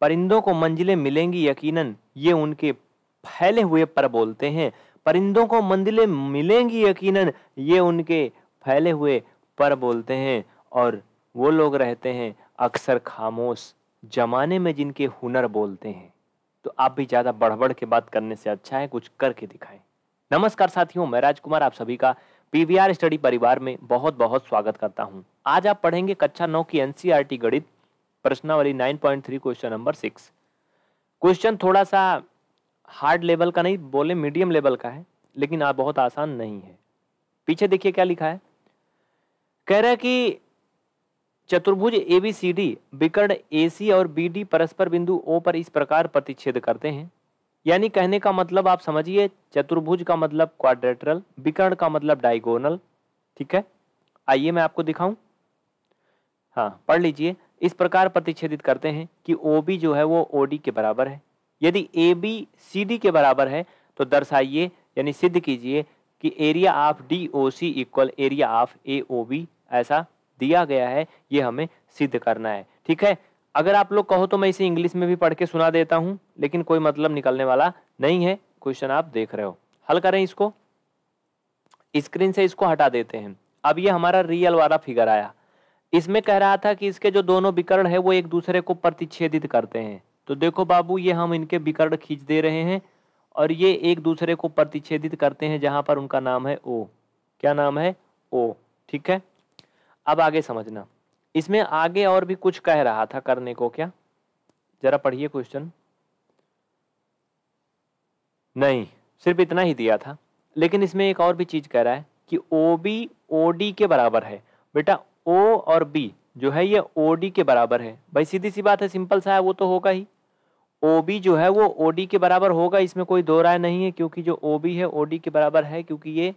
परिंदों को मंजिलें मिलेंगी यकीनन ये उनके फैले हुए पर बोलते हैं परिंदों को मंजिलें मिलेंगी यकीनन ये उनके फैले हुए पर बोलते हैं और वो लोग रहते हैं अक्सर खामोश जमाने में जिनके हुनर बोलते हैं तो आप भी ज़्यादा बढ़बड़ के बात करने से अच्छा है कुछ करके दिखाएं नमस्कार साथियों मैं राजकुमार आप सभी का पीवीआर स्टडी परिवार में बहुत बहुत स्वागत करता हूं आज आप पढ़ेंगे कक्षा नौ की एनसीईआरटी गणित प्रश्नावली 9.3 क्वेश्चन नंबर सिक्स क्वेश्चन थोड़ा सा हार्ड लेवल का नहीं बोले मीडियम लेवल का है लेकिन आप बहुत आसान नहीं है पीछे देखिए क्या लिखा है कह रहा है कि चतुर्भुज ए बी सी डी विकर्ण ए सी और बी डी परस्पर बिंदु ओ पर इस प्रकार प्रतिच्छेद करते हैं यानी कहने का मतलब आप समझिए चतुर्भुज का मतलब क्वाड्रेटरल विकर्ण का मतलब डायगोनल ठीक है आइए मैं आपको दिखाऊं हाँ पढ़ लीजिए इस प्रकार प्रतिच्छेदित करते हैं कि ओ बी जो है वो ओ डी के बराबर है यदि ए बी सी डी के बराबर है तो दर्शाइए यानी सिद्ध कीजिए कि area of D O C equal area of A O B ऐसा दिया गया है ये हमें सिद्ध करना है ठीक है अगर आप लोग कहो तो मैं इसे इंग्लिश में भी पढ़ के सुना देता हूँ लेकिन कोई मतलब निकलने वाला नहीं है क्वेश्चन आप देख रहे हो हल करें इसको स्क्रीन से इसको हटा देते हैं अब ये हमारा रियल वाला फिगर आया इसमें कह रहा था कि इसके जो दोनों विकर्ण है वो एक दूसरे को प्रतिच्छेदित करते हैं तो देखो बाबू ये हम इनके विकर्ण खींच दे रहे हैं और ये एक दूसरे को प्रतिच्छेदित करते हैं जहां पर उनका नाम है ओ क्या नाम है ओ ठीक है अब आगे समझना इसमें आगे और भी कुछ कह रहा था करने को क्या जरा पढ़िए क्वेश्चन नहीं सिर्फ इतना ही दिया था लेकिन इसमें एक और भी चीज कह रहा है कि ओ बी ओ डी के बराबर है बेटा ओ और बी जो है ये ओ डी के बराबर है भाई सीधी सी बात है सिंपल सा है वो तो होगा ही ओ बी जो है वो ओ डी के बराबर होगा इसमें कोई दो राय नहीं है क्योंकि जो ओ बी है ओ डी के बराबर है क्योंकि ये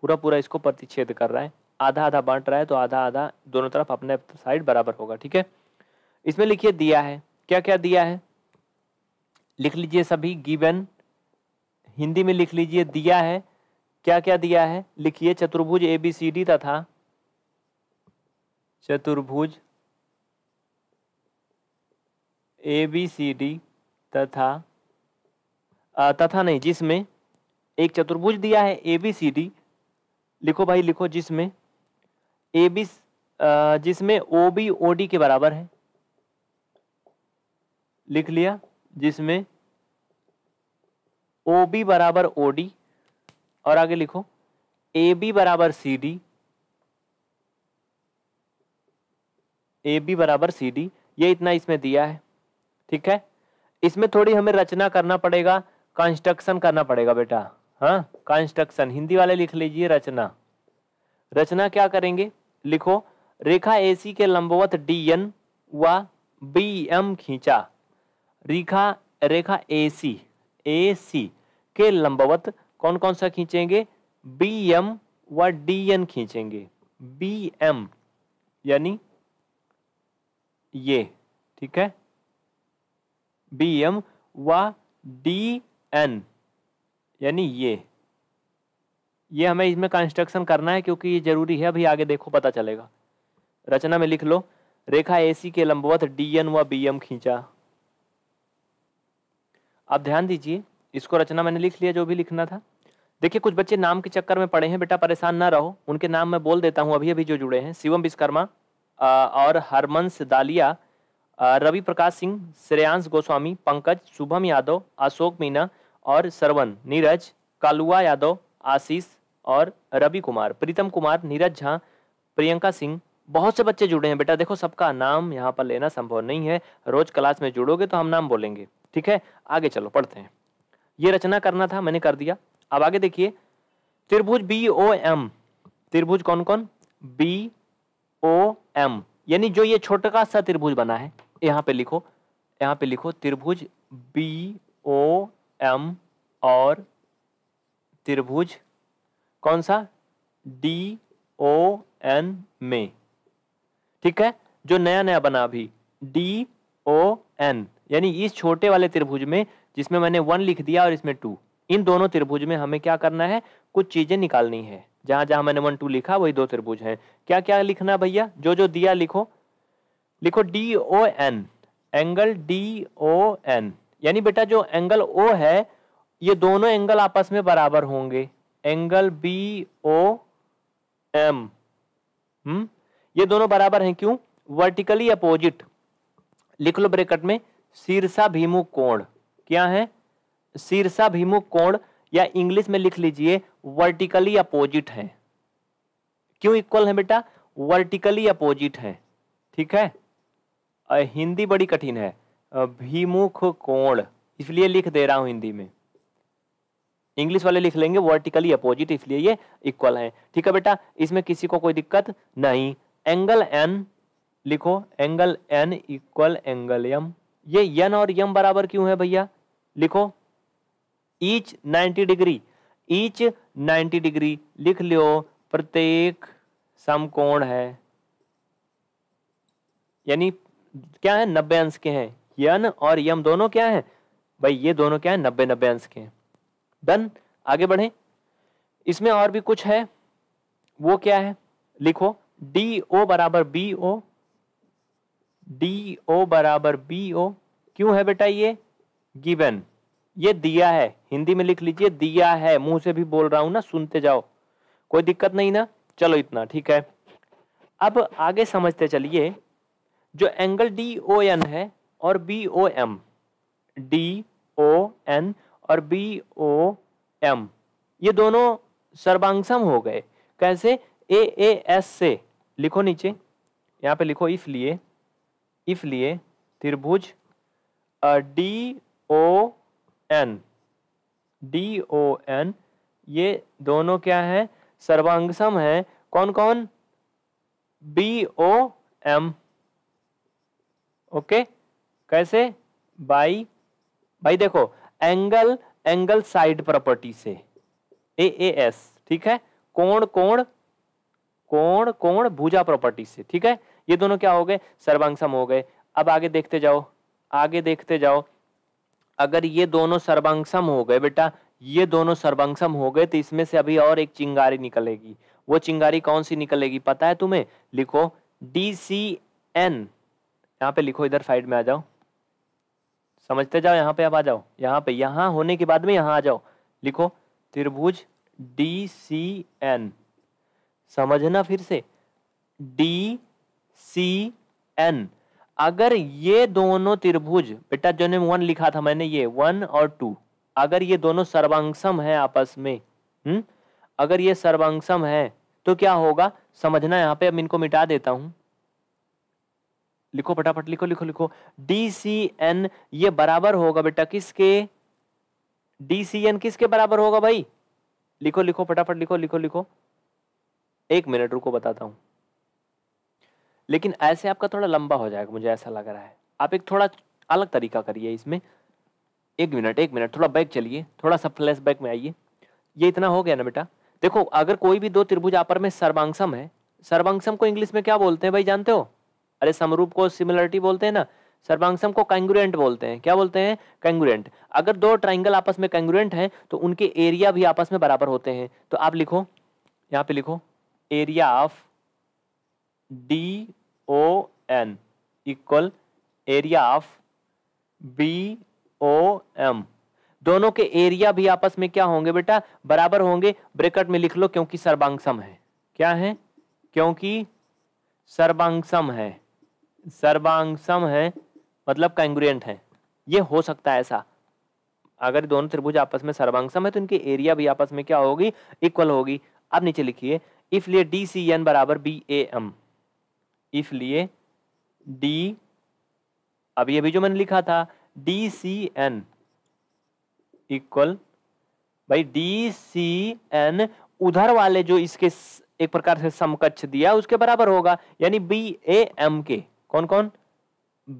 पूरा पूरा इसको प्रतिच्छेद कर रहा है आधा आधा बांट रहा है तो आधा आधा दोनों तरफ अपने साइड बराबर होगा ठीक है इसमें लिखिए दिया है क्या क्या दिया है लिख लीजिए सभी गिवन हिंदी में लिख लीजिए दिया है क्या क्या दिया है लिखिए चतुर्भुज ए बी सी डी तथा चतुर्भुज ए बी सी डी तथा आ, तथा नहीं जिसमें एक चतुर्भुज दिया है ए बी सी डी लिखो भाई लिखो जिसमें ए बी जिसमें ओ बी ओ डी के बराबर है लिख लिया जिसमें ओ बी बराबर ओ डी और आगे लिखो ए बी बराबर सी डी ए बी बराबर सी डी ये इतना इसमें दिया है ठीक है इसमें थोड़ी हमें रचना करना पड़ेगा कंस्ट्रक्शन करना पड़ेगा बेटा हाँ कंस्ट्रक्शन हिंदी वाले लिख लीजिए रचना रचना क्या करेंगे लिखो रेखा ए सी के लंबवत डी एन व बी एम खींचा रेखा रेखा ए सी ए सी के लंबवत कौन कौन सा खींचेंगे बी एम व डी एन खींचेंगे बी एम यानी ये ठीक है बी एम व डी एन यानी ये ये हमें इसमें कंस्ट्रक्शन करना है क्योंकि ये जरूरी है अभी आगे देखो पता चलेगा रचना में लिख लो रेखा ए सी के लंबवत डी एन व बी एम खींचा आप ध्यान दीजिए इसको रचना मैंने लिख लिया जो भी लिखना था देखिए कुछ बच्चे नाम के चक्कर में पड़े हैं बेटा परेशान ना रहो उनके नाम मैं बोल देता हूँ अभी अभी जो जुड़े हैं शिवम विश्वकर्मा और हरमंस दालिया रवि प्रकाश सिंह श्रेयांश गोस्वामी पंकज शुभम यादव अशोक मीना और सरवन नीरज कालुआ यादव आशीष और रवि कुमार प्रीतम कुमार नीरज झा प्रियंका सिंह बहुत से बच्चे जुड़े हैं बेटा देखो सबका नाम यहाँ पर लेना संभव नहीं है रोज क्लास में जुड़ोगे तो हम नाम बोलेंगे ठीक है आगे चलो पढ़ते हैं ये रचना करना था मैंने कर दिया अब आगे देखिए त्रिभुज बी ओ एम त्रिभुज कौन कौन बी ओ एम यानी जो ये छोटा सा त्रिभुज बना है यहाँ पे लिखो यहाँ पे लिखो त्रिभुज बी ओ एम और त्रिभुज कौन सा डी ओ एन में ठीक है जो नया नया बना अभी डी ओ एन यानी इस छोटे वाले त्रिभुज में जिसमें मैंने वन लिख दिया और इसमें टू इन दोनों त्रिभुज में हमें क्या करना है कुछ चीज़ें निकालनी है जहां जहां मैंने वन टू लिखा वही दो त्रिभुज हैं क्या क्या लिखना भैया जो जो दिया लिखो लिखो D O N angle D O N यानी बेटा जो एंगल ओ है ये दोनों एंगल आपस में बराबर होंगे angle B O M hmm ये दोनों बराबर हैं क्यों वर्टिकली अपोजिट लिख लो ब्रेकट में भीमु कोण क्या है भीमु कोण या इंग्लिश में लिख लीजिए वर्टिकली अपोजिट है क्यों इक्वल है बेटा वर्टिकली अपोजिट है ठीक है हिंदी बड़ी कठिन है भीमुख कोण इसलिए लिख दे रहा हूं हिंदी में इंग्लिश वाले लिख लेंगे वर्टिकली अपोजिट इसलिए ये इक्वल है ठीक है बेटा इसमें किसी को कोई दिक्कत नहीं एंगल एन लिखो angle N equal angle M ये यन और यम बराबर क्यों है भैया लिखो ईच 90 डिग्री ईच 90 डिग्री लिख लियो प्रत्येक समकोण है यानी क्या है नब्बे अंश के हैं यन और यम दोनों क्या है भाई ये दोनों क्या है नब्बे नब्बे अंश के हैं डन आगे बढ़े इसमें और भी कुछ है वो क्या है लिखो डी ओ बराबर बी ओ डी ओ बराबर बी ओ क्यों है बेटा ये गिवन ये दिया है हिंदी में लिख लीजिए दिया है मुंह से भी बोल रहा हूं ना सुनते जाओ कोई दिक्कत नहीं ना चलो इतना ठीक है अब आगे समझते चलिए जो एंगल डी ओ एन है और B O M D O N और बी ओ एम ये दोनों सर्वांगसम हो गए कैसे ए ए एस से लिखो नीचे यहाँ पे लिखो इफ लिए इफ लिए त्रिभुज D O N D O N ये दोनों क्या है सर्वांग है कौन कौन बी ओ एम ओके कैसे बाई भाई देखो एंगल एंगल साइड प्रॉपर्टी से ए ए एस ठीक है कोण कोण कोण कोण भुजा प्रॉपर्टी से ठीक है ये दोनों क्या हो गए सर्वांगसम हो गए अब आगे देखते जाओ आगे देखते जाओ अगर ये दोनों सर्वांगसम हो गए बेटा ये दोनों सर्वांगसम हो गए तो इसमें से अभी और एक चिंगारी निकलेगी वो चिंगारी कौन सी निकलेगी पता है तुम्हें लिखो डी सी एन यहाँ पे लिखो इधर साइड में आ जाओ समझते जाओ यहाँ पे आप आ जाओ यहाँ पे यहाँ होने के बाद में यहाँ आ जाओ लिखो त्रिभुज डी सी एन समझना फिर से डी सी एन अगर ये दोनों त्रिभुज बेटा जो वन लिखा था मैंने ये वन और टू अगर ये दोनों सर्वांगसम है आपस में हम्म अगर ये सर्वांगसम है तो क्या होगा समझना यहाँ पे अब इनको मिटा देता हूं लिखो फटाफट लिखो लिखो लिखो डी सी एन ये बराबर होगा बेटा किसके डी सी एन किसके बराबर होगा भाई लिखो लिखो फटाफट लिखो लिखो लिखो एक मिनट रुको बताता हूं लेकिन ऐसे आपका थोड़ा लंबा हो जाएगा मुझे ऐसा लग रहा है आप एक थोड़ा अलग तरीका करिए इसमें एक मिनट एक मिनट थोड़ा बैक चलिए थोड़ा सा फ्लैश बैक में आइए ये इतना हो गया ना बेटा देखो अगर कोई भी दो त्रिभुज आपर में सर्वांगसम है सर्वांगसम को इंग्लिश में क्या बोलते हैं भाई जानते हो अरे समरूप को सिमिलरिटी बोलते हैं ना सर्वांगसम को कैंगुरेंट बोलते हैं क्या बोलते हैं कैंगुरेंट अगर दो ट्राइंगल आपस में कैंगुरेंट हैं तो उनके एरिया भी आपस में बराबर होते हैं तो आप लिखो यहाँ पे लिखो area of D O N equal area of B O M दोनों के एरिया भी आपस में क्या होंगे बेटा बराबर होंगे ब्रेकट में लिख लो क्योंकि सर्वांगसम है क्या है क्योंकि सर्वांगसम है सर्वांगसम है मतलब कंग्रुएंट है ये हो सकता है ऐसा अगर दोनों त्रिभुज आपस में सर्वांगसम है तो इनके एरिया भी आपस में क्या होगी इक्वल होगी अब नीचे लिखिए इसलिए डी सी एन बराबर बी ए एम इसलिए डी अभी अभी जो मैंने लिखा था डी सी एन इक्वल भाई डी सी एन उधर वाले जो इसके एक प्रकार से समकक्ष दिया उसके बराबर होगा यानी बी ए एम के कौन कौन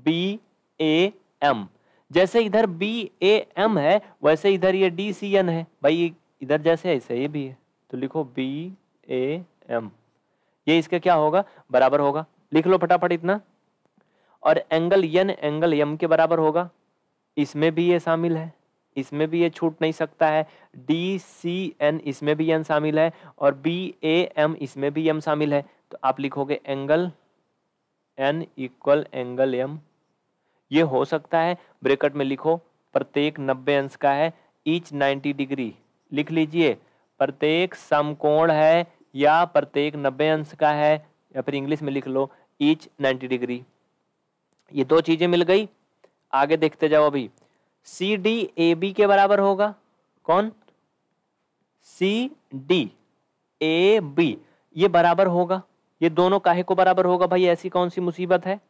बी ए एम जैसे इधर बी ए एम है वैसे इधर ये डी सी एन है भाई इधर जैसे ऐसे ये भी है तो लिखो बी ए एम ये इसका क्या होगा बराबर होगा लिख लो फटाफट इतना और एंगल यन एंगल यम के बराबर होगा इसमें भी ये शामिल है इसमें भी ये छूट नहीं सकता है डी सी एन इसमें भी यन शामिल है और बी ए एम इसमें भी यम शामिल है तो आप लिखोगे angle N equal angle M ये हो सकता है ब्रेकट में लिखो प्रत्येक नब्बे अंश का है ईच नाइन्टी डिग्री लिख लीजिए प्रत्येक समकोण है या प्रत्येक नब्बे अंश का है या फिर इंग्लिश में लिख लो ईच 90 डिग्री ये दो चीज़ें मिल गई आगे देखते जाओ अभी सी डी ए बी के बराबर होगा कौन सी डी ए बी ये बराबर होगा ये दोनों काहे को बराबर होगा भाई ऐसी कौन सी मुसीबत है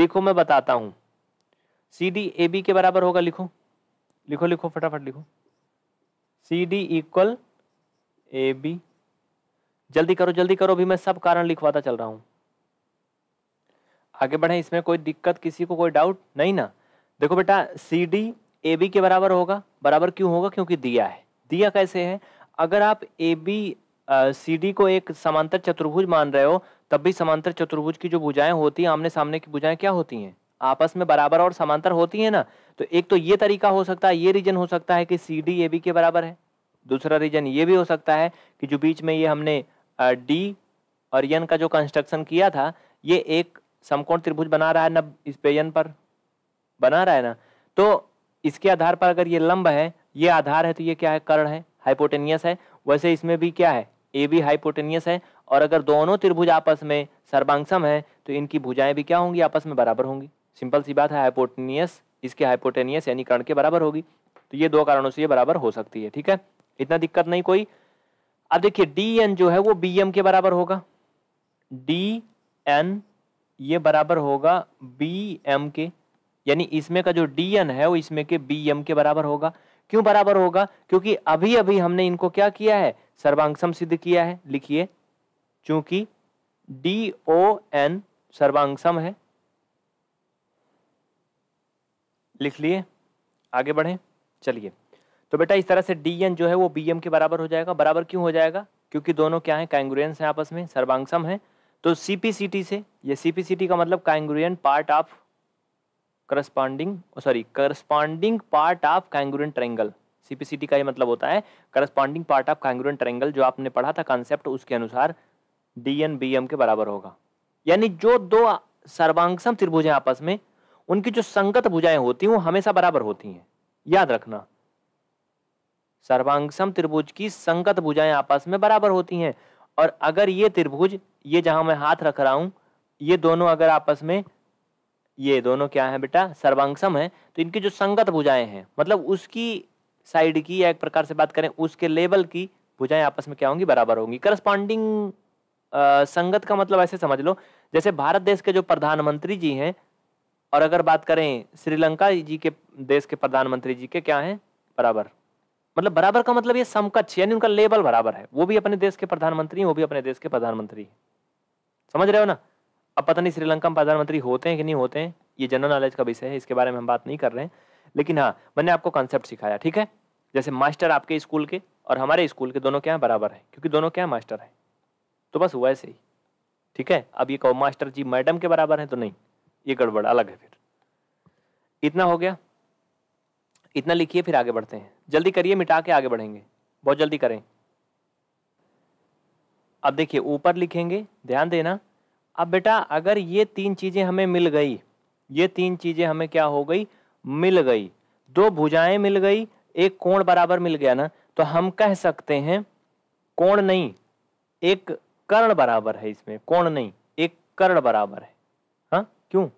लिखो मैं बताता हूं सी डी ए बी के बराबर होगा लिखो लिखो लिखो फटाफट लिखो C D equal A B जल्दी करो जल्दी करो अभी मैं सब कारण लिखवाता चल रहा हूं आगे बढ़े इसमें कोई दिक्कत किसी को कोई डाउट नहीं ना देखो बेटा सी डी ए बी के बराबर होगा बराबर क्यों होगा क्योंकि दिया है दिया कैसे है अगर आप ए बी सी डी को एक समांतर चतुर्भुज मान रहे हो तब भी समांतर चतुर्भुज की जो भुजाएं होती हैं आमने सामने की भुजाएं क्या होती हैं आपस में बराबर और समांतर होती है ना तो एक तो ये तरीका हो सकता है ये रीजन हो सकता है कि सी डी ए बी के बराबर है दूसरा रीजन ये भी हो सकता है कि जो बीच में ये हमने डी और यन का जो कंस्ट्रक्शन किया था ये एक समकोण त्रिभुज बना रहा है ना इस पेयन पर बना रहा है ना तो इसके आधार पर अगर ये लंब है ये आधार है तो ये क्या है कर्ण है हाइपोटेनियस है वैसे इसमें भी क्या है ए भी हाइपोटेनियस है और अगर दोनों त्रिभुज आपस में सर्वांगसम है तो इनकी भुजाएं भी क्या होंगी आपस में बराबर होंगी सिंपल सी बात है हाइपोटेनियस इसके हाइपोटेनियस यानी कर्ण के बराबर होगी तो ये दो कारणों से ये बराबर हो सकती है ठीक है इतना दिक्कत नहीं कोई अब देखिए डी एन जो है वो बी एम के बराबर होगा डी एन ये बराबर होगा बी एम के यानी इसमें का जो डी एन है वो इसमें के बी एम के बराबर होगा क्यों बराबर होगा क्योंकि अभी अभी हमने इनको क्या किया है सर्वांगसम सिद्ध किया है लिखिए चूंकि डी ओ एन सर्वांगसम है लिख लिए आगे बढ़े चलिए तो बेटा इस तरह से डी एन जो है वो बी एम के बराबर हो जाएगा बराबर क्यों हो जाएगा क्योंकि दोनों क्या है कैंग्रुएंस हैं आपस में सर्वांगसम है तो सीपीसीटी से ये सीपीसीटी का मतलब congruent part of corresponding sorry corresponding part of congruent triangle CPCT का ये मतलब होता है corresponding part of congruent triangle जो आपने पढ़ा था कॉन्सेप्ट उसके अनुसार डी एन बी एम के बराबर होगा यानी जो दो सर्वांगसम त्रिभुजें आपस में उनकी जो संगत भुजाएं होती हैं वो हमेशा बराबर होती हैं याद रखना सर्वांगसम त्रिभुज की संगत भुजाएं आपस में बराबर होती हैं और अगर ये त्रिभुज ये जहाँ मैं हाथ रख रहा हूँ ये दोनों अगर आपस में ये दोनों क्या है बेटा सर्वांगसम है तो इनकी जो संगत भुजाएं हैं मतलब उसकी साइड की या एक प्रकार से बात करें उसके लेवल की भुजाएं आपस में क्या होंगी बराबर होंगी करस्पॉन्डिंग संगत का मतलब ऐसे समझ लो जैसे भारत देश के जो प्रधानमंत्री जी हैं और अगर बात करें श्रीलंका जी के देश के प्रधानमंत्री जी के क्या हैं बराबर मतलब बराबर का मतलब ये समकक्ष यानी उनका लेवल बराबर है वो भी अपने देश के प्रधानमंत्री वो भी अपने देश के प्रधानमंत्री समझ रहे हो ना अब पता नहीं श्रीलंका में प्रधानमंत्री होते हैं कि नहीं होते हैं ये जनरल नॉलेज का विषय है इसके बारे में हम बात नहीं कर रहे हैं लेकिन हाँ मैंने आपको कॉन्सेप्ट सिखाया ठीक है जैसे मास्टर आपके स्कूल के और हमारे स्कूल के दोनों क्या बराबर है क्योंकि दोनों क्या मास्टर हैं तो बस वैसे ही ठीक है अब ये कहो मास्टर जी मैडम के बराबर हैं तो नहीं ये गड़बड़ अलग है फिर इतना हो गया इतना लिखिए फिर आगे बढ़ते हैं जल्दी करिए मिटा के आगे बढ़ेंगे बहुत जल्दी करें अब देखिए ऊपर लिखेंगे ध्यान देना अब बेटा अगर ये तीन चीज़ें हमें मिल गई ये तीन चीज़ें हमें क्या हो गई मिल गई दो भुजाएं मिल गई एक कोण बराबर मिल गया ना तो हम कह सकते हैं कोण नहीं एक कर्ण बराबर है इसमें कोण नहीं एक कर्ण बराबर है हाँ क्यों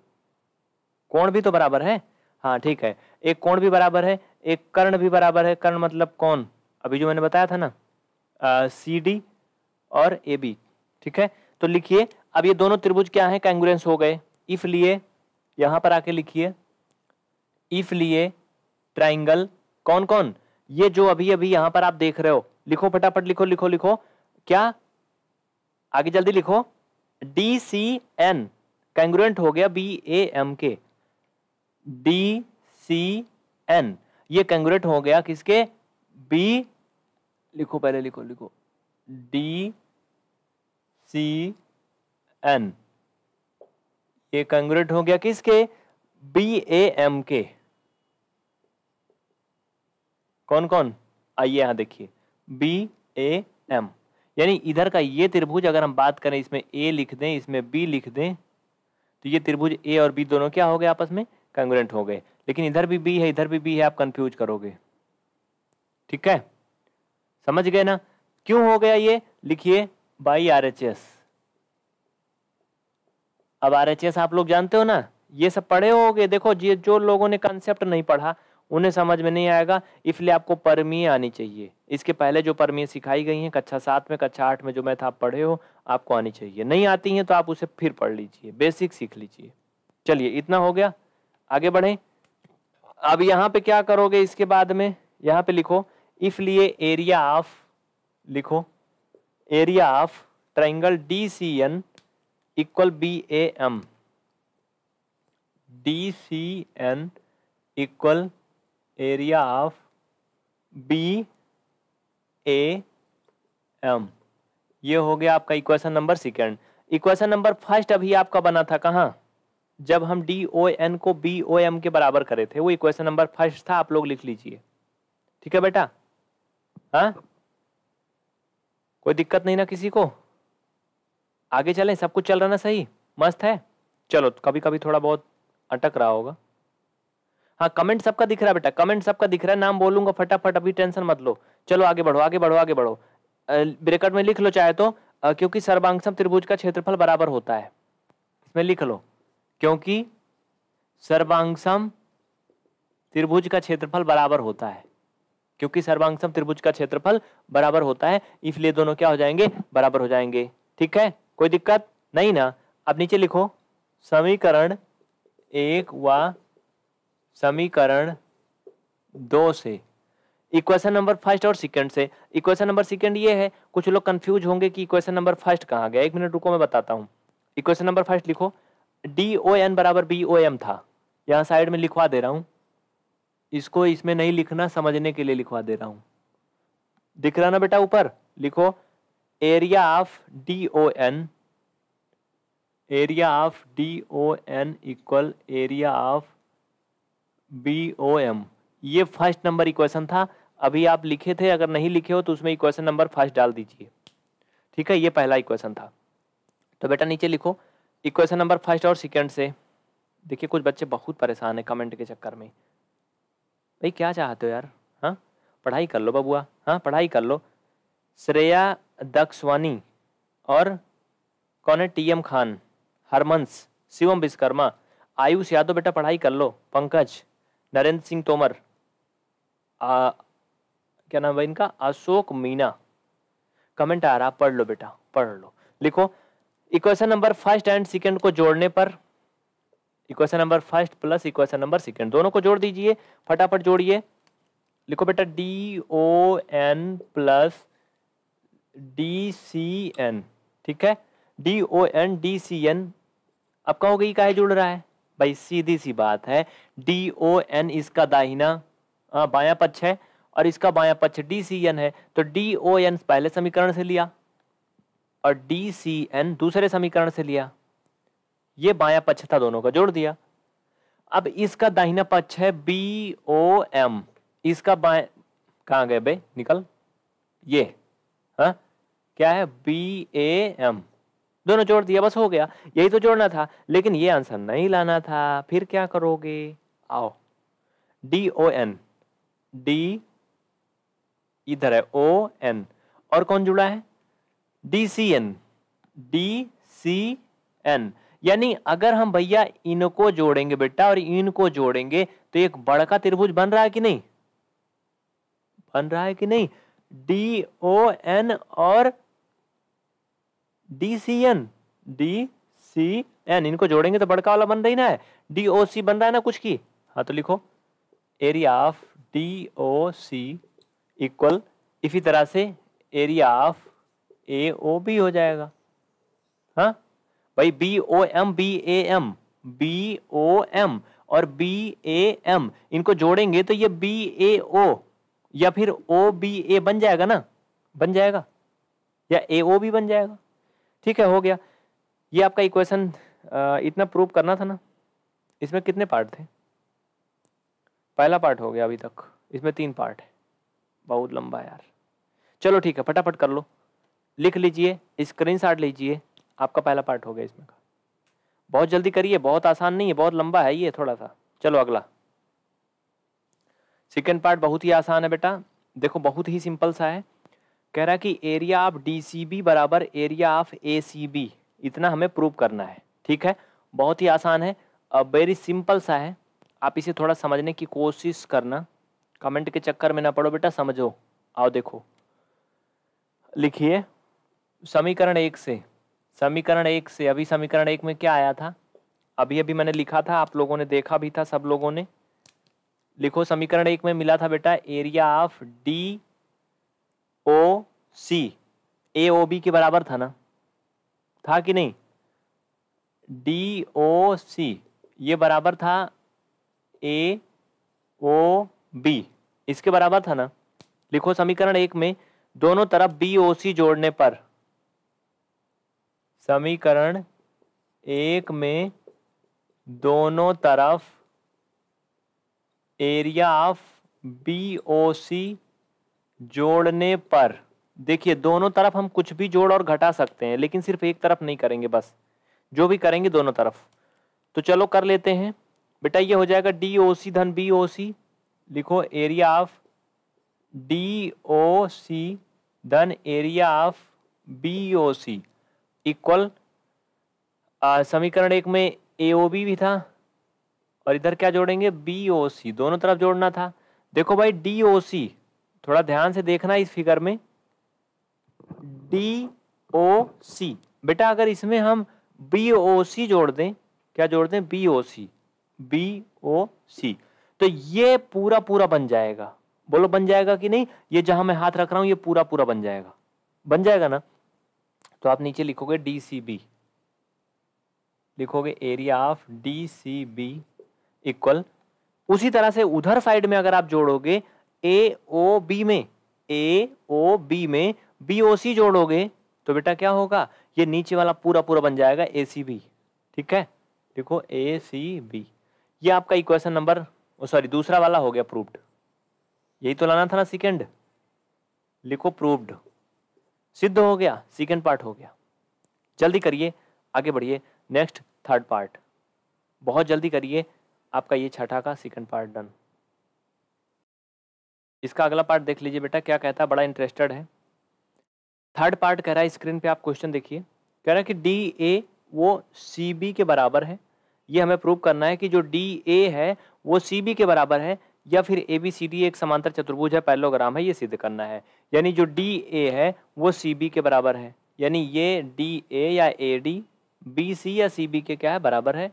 कोण भी तो बराबर है हाँ ठीक है एक कोण भी बराबर है एक कर्ण भी बराबर है कर्ण मतलब कौन अभी जो मैंने बताया था ना सी डी और ए बी ठीक है तो लिखिए अब ये दोनों त्रिभुज क्या है कैंगुरेंस हो गए इफ लिए यहाँ पर आके लिखिए इफ लिए ट्राइंगल कौन कौन ये जो अभी अभी यहाँ पर आप देख रहे हो लिखो फटाफट लिखो लिखो लिखो क्या आगे जल्दी लिखो डी सी एन कैंग्रुएंट हो गया बी ए एम के डी सी एन ये कंग्रेट हो गया किसके बी लिखो पहले लिखो लिखो डी सी एन ये कंग्रेट हो गया किसके बी ए एम के कौन कौन आइए यहां देखिए बी ए एम यानी इधर का ये त्रिभुज अगर हम बात करें इसमें ए लिख दें इसमें बी लिख दें तो ये त्रिभुज ए और बी दोनों क्या हो गए आपस में कंग्रेंट हो गए लेकिन इधर भी बी है इधर भी बी है आप कंफ्यूज करोगे ठीक है समझ गए ना क्यों हो गया ये लिखिए बाई आर एच एस अब आर एच एस आप लोग जानते हो ना ये सब पढ़े होगे देखो ये जो लोगों ने कंसेप्ट नहीं पढ़ा उन्हें समझ में नहीं आएगा इसलिए आपको परमी आनी चाहिए इसके पहले जो परमी सिखाई गई हैं कक्षा सात में कक्षा आठ में जो मैथ आप पढ़े हो आपको आनी चाहिए नहीं आती हैं तो आप उसे फिर पढ़ लीजिए बेसिक सीख लीजिए चलिए इतना हो गया आगे बढ़े अब यहाँ पे क्या करोगे इसके बाद में यहाँ पे लिखो इफ लिए एरिया ऑफ लिखो area of triangle D C N equal B A M D C N equal area of B A M ये हो गया आपका equation number second equation number first अभी आपका बना था कहाँ जब हम डी ओ एन को बी ओ एम के बराबर करे थे वो इक्वेशन नंबर फर्स्ट था आप लोग लिख लीजिए ठीक है बेटा हा? कोई दिक्कत नहीं ना किसी को आगे चलें सब कुछ चल रहा ना सही मस्त है चलो कभी कभी थोड़ा बहुत अटक रहा होगा हाँ कमेंट सबका दिख रहा है बेटा कमेंट सबका दिख रहा है नाम बोलूंगा फटाफट अभी टेंशन मत लो चलो आगे बढ़ो आगे बढ़ो आगे बढ़ो ब्रेकट में लिख लो चाहे तो क्योंकि सर्वांगसम त्रिभुज का क्षेत्रफल बराबर होता है इसमें लिख लो क्योंकि सर्वांगसम त्रिभुज का क्षेत्रफल बराबर होता है क्योंकि सर्वांगसम त्रिभुज का क्षेत्रफल बराबर होता है इसलिए दोनों क्या हो जाएंगे बराबर हो जाएंगे ठीक है कोई दिक्कत नहीं ना अब नीचे लिखो समीकरण एक व समीकरण दो से इक्वेशन नंबर फर्स्ट और सेकंड से इक्वेशन नंबर सेकंड ये है कुछ लोग कंफ्यूज होंगे कि इक्वेशन नंबर फर्स्ट कहाँ गया एक मिनट रुको मैं बताता हूँ इक्वेशन नंबर फर्स्ट लिखो डी ओ एन बराबर बी ओ एम था यहाँ साइड में लिखवा दे रहा हूँ इसको इसमें नहीं लिखना समझने के लिए लिखवा दे रहा हूँ दिख रहा ना बेटा ऊपर लिखो area of D O N area of D O N equal area of B O M ये फर्स्ट नंबर इक्वेशन था अभी आप लिखे थे अगर नहीं लिखे हो तो उसमें इक्वेशन नंबर फर्स्ट डाल दीजिए ठीक है ये पहला इक्वेशन था तो बेटा नीचे लिखो इक्वेशन नंबर फर्स्ट और सेकंड से देखिए कुछ बच्चे बहुत परेशान हैं कमेंट के चक्कर में भाई क्या चाहते हो यार हाँ पढ़ाई कर लो बबुआ हाँ पढ़ाई कर लो श्रेया दक्षवानी और कौन है टी एम खान हरमंस शिवम विश्वकर्मा आयुष यादव बेटा पढ़ाई कर लो पंकज नरेंद्र सिंह तोमर आ, क्या नाम है इनका अशोक मीना कमेंट आ रहा पढ़ लो बेटा पढ़ लो लिखो equation number first and second को जोड़ने पर equation number first plus equation number second दोनों को जोड़ दीजिए फटाफट जोड़िए लिखो बेटा D O N plus D C N ठीक है D O N D C N अब कहोगे ये काहे जुड़ रहा है भाई सीधी सी बात है डी ओ एन इसका दाहिना हाँ, बायां पक्ष है और इसका बायां पक्ष डी सी एन है तो डी ओ एन पहले समीकरण से लिया और डी सी एन दूसरे समीकरण से लिया ये बाया पक्ष था दोनों का जोड़ दिया अब इसका दाहिना पक्ष है बी ओ एम इसका बाएं कहाँ गए बे निकल ये हा? क्या है बी ए एम दोनों जोड़ दिया बस हो गया यही तो जोड़ना था लेकिन ये आंसर नहीं लाना था फिर क्या करोगे आओ डी ओ एन डी इधर है ओ एन और कौन जुड़ा है D C N D C N यानी अगर हम भैया इनको जोड़ेंगे बेटा और इनको जोड़ेंगे तो एक बड़का त्रिभुज बन रहा है कि नहीं बन रहा है कि नहीं डी ओ एन और D C N D C N इनको जोड़ेंगे तो बड़का वाला बन रही ना है डी ओ सी बन रहा है ना कुछ की हाँ तो लिखो area of D O C equal इसी तरह से area of A O B हो जाएगा हाँ भाई B O M B A M B O M और बी ए एम इनको जोड़ेंगे तो ये बी ए ओ या फिर ओ बी ए बन जाएगा ना बन जाएगा या ए ओ बी बन जाएगा ठीक है हो गया ये आपका इक्वेशन इतना प्रूव करना था ना इसमें कितने पार्ट थे पहला पार्ट हो गया अभी तक इसमें तीन पार्ट है बहुत लंबा यार चलो ठीक है फटाफट कर लो लिख लीजिए स्क्रीन लीजिए आपका पहला पार्ट हो गया इसमें का बहुत जल्दी करिए बहुत आसान नहीं है बहुत लंबा है ये थोड़ा सा चलो अगला सेकेंड पार्ट बहुत ही आसान है बेटा देखो बहुत ही सिंपल सा है कह रहा है कि एरिया ऑफ डी बराबर एरिया ऑफ ए इतना हमें प्रूव करना है ठीक है बहुत ही आसान है वेरी सिंपल सा है आप इसे थोड़ा समझने की कोशिश करना कमेंट के चक्कर में ना पड़ो बेटा समझो आओ देखो लिखिए समीकरण एक से समीकरण एक से अभी समीकरण एक में क्या आया था अभी अभी मैंने लिखा था आप लोगों ने देखा भी था सब लोगों ने लिखो समीकरण एक में मिला था बेटा area of D O C A O B के बराबर था ना था कि नहीं डी ओ सी ये बराबर था ए ओ बी इसके बराबर था ना लिखो समीकरण एक में दोनों तरफ बी ओ सी जोड़ने पर समीकरण एक में दोनों तरफ area of B O C जोड़ने पर देखिए दोनों तरफ हम कुछ भी जोड़ और घटा सकते हैं लेकिन सिर्फ एक तरफ नहीं करेंगे बस जो भी करेंगे दोनों तरफ तो चलो कर लेते हैं बेटा ये हो जाएगा डी ओ सी धन बी ओ सी लिखो area of D O C धन area of B O C equal समीकरण एक में ए ओ बी भी था और इधर क्या जोड़ेंगे बी ओ सी दोनों तरफ जोड़ना था देखो भाई डी ओ सी थोड़ा ध्यान से देखना इस फिगर में डी ओ सी बेटा अगर इसमें हम बी ओ सी जोड़ दें क्या जोड़ दें B O C B O सी तो ये पूरा पूरा बन जाएगा बोलो बन जाएगा कि नहीं ये जहां मैं हाथ रख रहा हूं ये पूरा पूरा बन जाएगा बन जाएगा ना तो आप नीचे लिखोगे डी सी बी लिखोगे area of D C B equal उसी तरह से उधर साइड में अगर आप जोड़ोगे ए ओ बी में ए ओ बी में बी ओ सी जोड़ोगे तो बेटा क्या होगा ये नीचे वाला पूरा पूरा बन जाएगा ए सी बी ठीक है लिखो ए सी बी ये आपका इक्वेशन नंबर सॉरी दूसरा वाला हो गया प्रूव्ड यही तो लाना था ना सेकेंड लिखो प्रूव्ड सिद्ध हो गया सेकेंड पार्ट हो गया जल्दी करिए आगे बढ़िए नेक्स्ट थर्ड पार्ट बहुत जल्दी करिए आपका ये छठा का सेकेंड पार्ट डन इसका अगला पार्ट देख लीजिए बेटा क्या कहता है बड़ा इंटरेस्टेड है थर्ड पार्ट कह रहा है स्क्रीन पे आप क्वेश्चन देखिए कह रहा है कि डी ए वो सी बी के बराबर है ये हमें प्रूव करना है कि जो डी ए है वो सी बी के बराबर है या फिर ए बी सी डी एक समांतर चतुर्भुज है पैलोग्राम है ये सिद्ध करना है यानी जो डी ए है वो सी बी के बराबर है यानी ये डी ए या ए डी बी सी या सी बी के क्या है बराबर है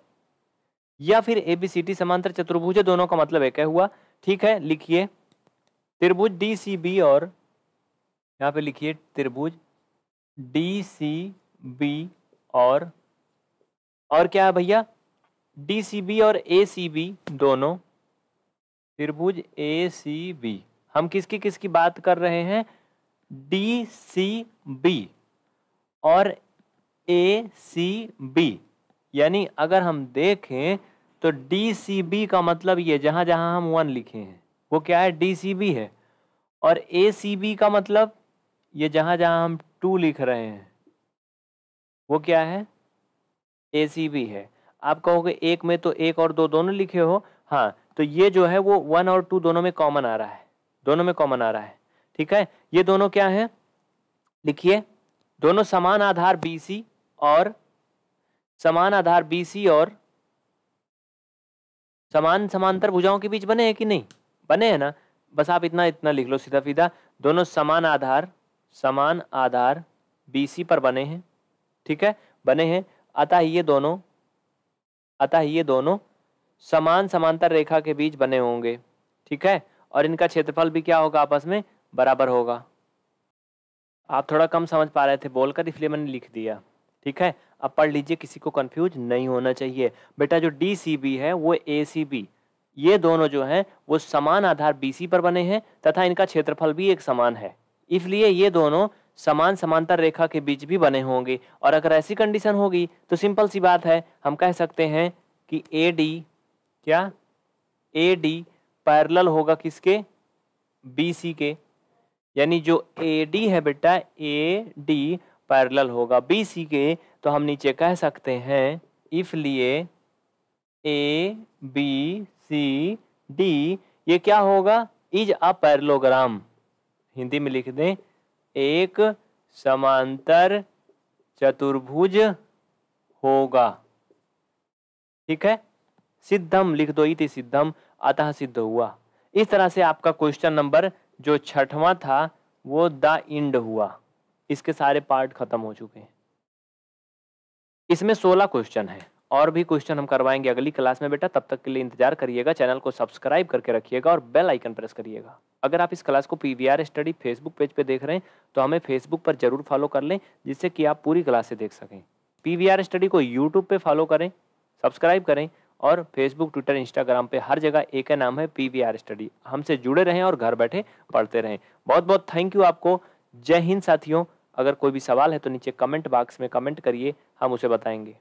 या फिर ए बी सी डी समांतर चतुर्भुज है दोनों का मतलब एक है हुआ ठीक है लिखिए त्रिभुज डी सी बी और यहाँ पे लिखिए त्रिभुज डी सी बी और और क्या है भैया डी सी बी और ए सी बी दोनों त्रिभुज ए सी बी हम किसकी किसकी बात कर रहे हैं डी सी बी और ए सी बी यानी अगर हम देखें तो डी सी बी का मतलब ये जहाँ जहाँ हम वन लिखे हैं वो क्या है डी सी बी है और ए सी बी का मतलब ये जहाँ जहाँ हम टू लिख रहे हैं वो क्या है ए सी बी है आप कहोगे एक में तो एक और दो दोनों लिखे हो हाँ तो ये जो है वो वन और टू दोनों में कॉमन आ रहा है दोनों में कॉमन आ रहा है ठीक है ये दोनों क्या है लिखिए दोनों समान आधार बी और समान आधार बी और समान समांतर भुजाओं के बीच बने हैं कि नहीं बने हैं ना बस आप इतना इतना लिख लो सीधा सीधा दोनों समान आधार समान आधार सी पर बने हैं ठीक है बने हैं अतः ये दोनों अतः ये दोनों समान समांतर रेखा के बीच बने होंगे ठीक है और इनका क्षेत्रफल भी क्या होगा आपस में बराबर होगा आप थोड़ा कम समझ पा रहे थे बोलकर इसलिए मैंने लिख दिया ठीक है अब पढ़ लीजिए किसी को कंफ्यूज नहीं होना चाहिए बेटा जो डी सी बी है वो ए सी बी ये दोनों जो हैं वो समान आधार बी सी पर बने हैं तथा इनका क्षेत्रफल भी एक समान है इसलिए ये दोनों समान समांतर रेखा के बीच भी बने होंगे और अगर ऐसी कंडीशन होगी तो सिंपल सी बात है हम कह सकते हैं कि ए डी क्या ए डी पैरल होगा किसके बी सी के यानी जो ए डी है बेटा ए डी पैरल होगा बी सी के तो हम नीचे कह सकते हैं इफ लिए ए बी सी डी ये क्या होगा इज अ पैरलोग्राम हिंदी में लिख दें एक समांतर चतुर्भुज होगा ठीक है सिद्धम लिख दो इति सिद्धम अतः सिद्ध हुआ इस तरह से आपका क्वेश्चन नंबर जो छठवां था वो द इंड हुआ इसके सारे पार्ट खत्म हो चुके हैं इसमें सोलह क्वेश्चन है और भी क्वेश्चन हम करवाएंगे अगली क्लास में बेटा तब तक के लिए इंतजार करिएगा चैनल को सब्सक्राइब करके रखिएगा और बेल आइकन प्रेस करिएगा अगर आप इस क्लास को पी स्टडी फेसबुक पेज पे देख रहे हैं तो हमें फेसबुक पर जरूर फॉलो कर लें जिससे कि आप पूरी क्लासे देख सकें पी स्टडी को यूट्यूब पर फॉलो करें सब्सक्राइब करें और फेसबुक ट्विटर इंस्टाग्राम पे हर जगह एक का नाम है पी वी आर स्टडी हमसे जुड़े रहें और घर बैठे पढ़ते रहें बहुत बहुत थैंक यू आपको जय हिंद साथियों अगर कोई भी सवाल है तो नीचे कमेंट बॉक्स में कमेंट करिए हम उसे बताएंगे